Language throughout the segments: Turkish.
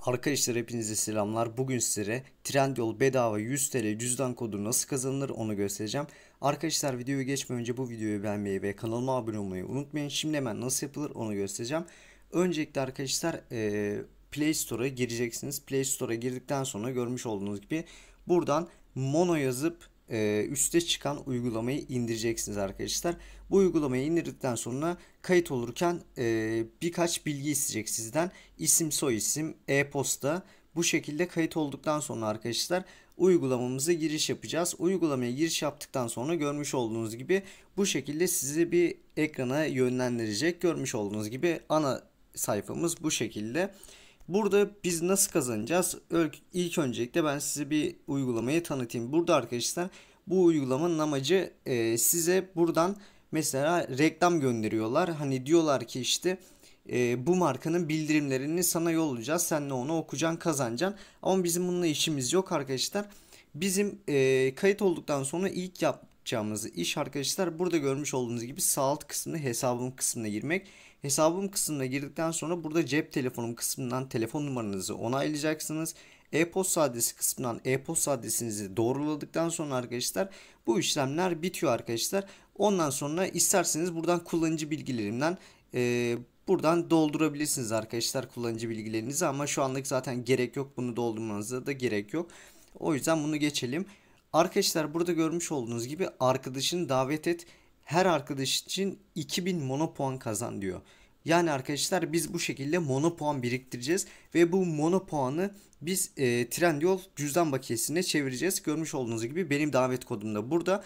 Arkadaşlar hepinize selamlar. Bugün sizlere Trendyol bedava 100 TL cüzdan kodu nasıl kazanılır onu göstereceğim. Arkadaşlar videoya geçmeden önce bu videoyu beğenmeyi ve kanalıma abone olmayı unutmayın. Şimdi hemen nasıl yapılır onu göstereceğim. Öncelikle arkadaşlar Play Store'a gireceksiniz. Play Store'a girdikten sonra görmüş olduğunuz gibi buradan Mono yazıp e, üste çıkan uygulamayı indireceksiniz arkadaşlar. Bu uygulamayı indirdikten sonra kayıt olurken e, birkaç bilgi isteyecek sizden. İsim, soy isim, e-posta. Bu şekilde kayıt olduktan sonra arkadaşlar uygulamamıza giriş yapacağız. Uygulamaya giriş yaptıktan sonra görmüş olduğunuz gibi bu şekilde sizi bir ekrana yönlendirecek. Görmüş olduğunuz gibi ana sayfamız bu şekilde. Burada biz nasıl kazanacağız? İlk öncelikle ben size bir uygulamayı tanıtayım. Burada arkadaşlar bu uygulamanın amacı e, size buradan mesela reklam gönderiyorlar. Hani diyorlar ki işte e, bu markanın bildirimlerini sana yollayacağız. Sen de onu okuyacaksın kazanacaksın. Ama bizim bununla işimiz yok arkadaşlar. Bizim e, kayıt olduktan sonra ilk yap, yapacağımız iş arkadaşlar burada görmüş olduğunuz gibi sağ kısmını hesabım kısmına girmek. Hesabım kısmına girdikten sonra burada cep telefonum kısmından telefon numaranızı onaylayacaksınız. E-posta adresi kısmından e-posta adresinizi doğruladıktan sonra arkadaşlar bu işlemler bitiyor arkadaşlar. Ondan sonra isterseniz buradan kullanıcı bilgilerimden e, buradan doldurabilirsiniz arkadaşlar kullanıcı bilgilerinizi ama şu anlık zaten gerek yok bunu doldurmanıza da gerek yok. O yüzden bunu geçelim. Arkadaşlar burada görmüş olduğunuz gibi arkadaşını davet et. Her arkadaş için 2000 mono puan kazan diyor. Yani arkadaşlar biz bu şekilde mono puan biriktireceğiz ve bu mono puanı biz e, Trendyol cüzdan bakiyesine çevireceğiz. Görmüş olduğunuz gibi benim davet kodum da burada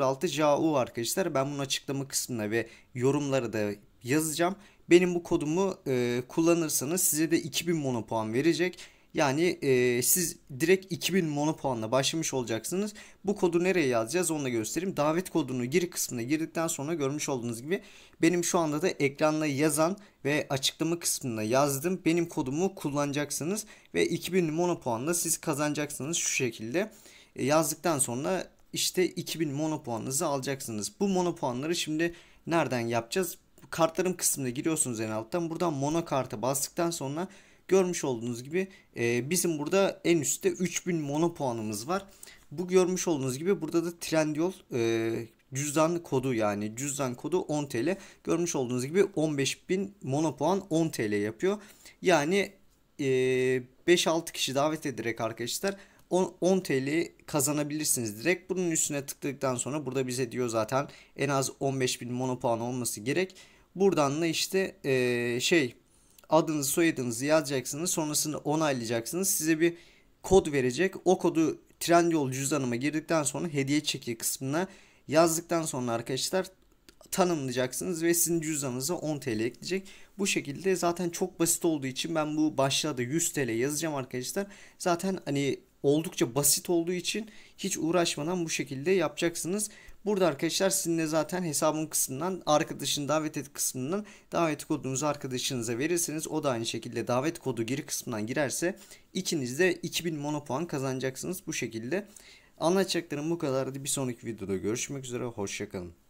06 CAU arkadaşlar. Ben bunu açıklama kısmına ve yorumlara da yazacağım. Benim bu kodumu e, kullanırsanız size de 2000 mono puan verecek. Yani e, siz direkt 2000 mono başlamış olacaksınız. Bu kodu nereye yazacağız onu da göstereyim. Davet kodunu giri kısmına girdikten sonra görmüş olduğunuz gibi benim şu anda da ekranla yazan ve açıklama kısmına yazdım. Benim kodumu kullanacaksınız ve 2000 mono siz kazanacaksınız şu şekilde. E, yazdıktan sonra işte 2000 mono alacaksınız. Bu mono şimdi nereden yapacağız? Kartlarım kısmına giriyorsunuz en alttan. Buradan mono karta bastıktan sonra Görmüş olduğunuz gibi e, bizim burada en üstte 3000 mono puanımız var. Bu görmüş olduğunuz gibi burada da Trendyol e, cüzdan kodu yani cüzdan kodu 10 TL. Görmüş olduğunuz gibi 15.000 mono puan 10 TL yapıyor. Yani e, 5-6 kişi davet ederek arkadaşlar 10, 10 TL kazanabilirsiniz direkt. Bunun üstüne tıkladıktan sonra burada bize diyor zaten en az 15.000 mono puan olması gerek. Buradan da işte e, şey adınızı soyadınızı yazacaksınız. sonrasını onaylayacaksınız. Size bir kod verecek. O kodu Trendyol cüzdanıma girdikten sonra hediye çeki kısmına yazdıktan sonra arkadaşlar tanımlayacaksınız ve sizin cüzdanınıza 10 TL ekleyecek. Bu şekilde zaten çok basit olduğu için ben bu başlığa da 100 TL yazacağım arkadaşlar. Zaten hani oldukça basit olduğu için hiç uğraşmadan bu şekilde yapacaksınız. Burada arkadaşlar sizinle zaten hesabın kısmından arkadaşın davet et kısmından davet kodunuzu arkadaşınıza verirseniz O da aynı şekilde davet kodu geri kısmından girerse ikiniz de 2000 mono puan kazanacaksınız bu şekilde. Anlatacaklarım bu kadardı. Bir sonraki videoda görüşmek üzere. Hoşçakalın.